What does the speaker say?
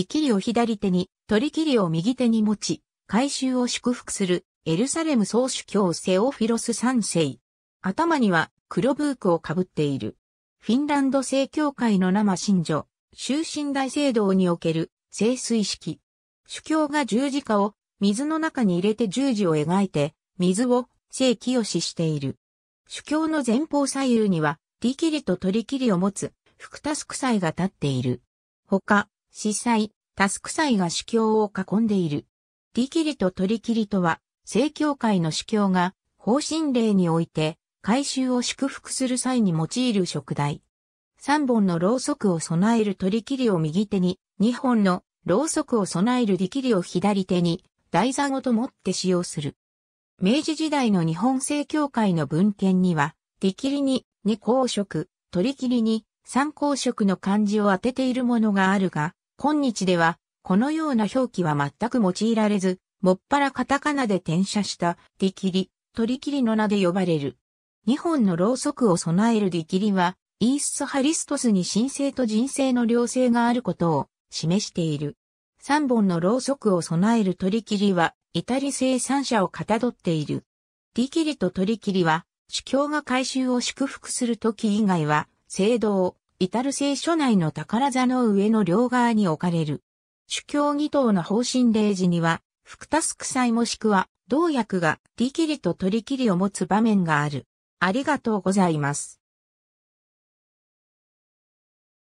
力りを左手に、取り切りを右手に持ち、回収を祝福する、エルサレム総主教セオフィロス三世。頭には黒ブークをかぶっている。フィンランド正教会の生信女、終身大聖堂における聖水式。主教が十字架を水の中に入れて十字を描いて、水を聖清ししている。主教の前方左右には、リキりと取り切りを持つ、福タスク祭が立っている。他、司祭、タスク祭が司教を囲んでいる。リキリとトリキリとは、正教会の司教が、方針令において、改修を祝福する際に用いる食材。三本のろうそくを備えるトリキリを右手に、二本のろうそくを備えるリキリを左手に、台座ごと持って使用する。明治時代の日本正教会の文献には、リキリに、二公職、取り切りに、三公職の漢字を当てているものがあるが、今日では、このような表記は全く用いられず、もっぱらカタカナで転写したディキリ、トリキリの名で呼ばれる。2本のろうそくを備えるディキリは、イースハリストスに神聖と人生の両性があることを示している。3本のろうそくを備えるトリキリは、イタリ生産者をかたどっている。ディキリとトリキリは、主教が改修を祝福するとき以外は、聖堂、至る聖書内の宝座の上の両側に置かれる。主教義党の方針例示には、福タスク祭もしくは、同訳が利切りと取り切りを持つ場面がある。ありがとうございます。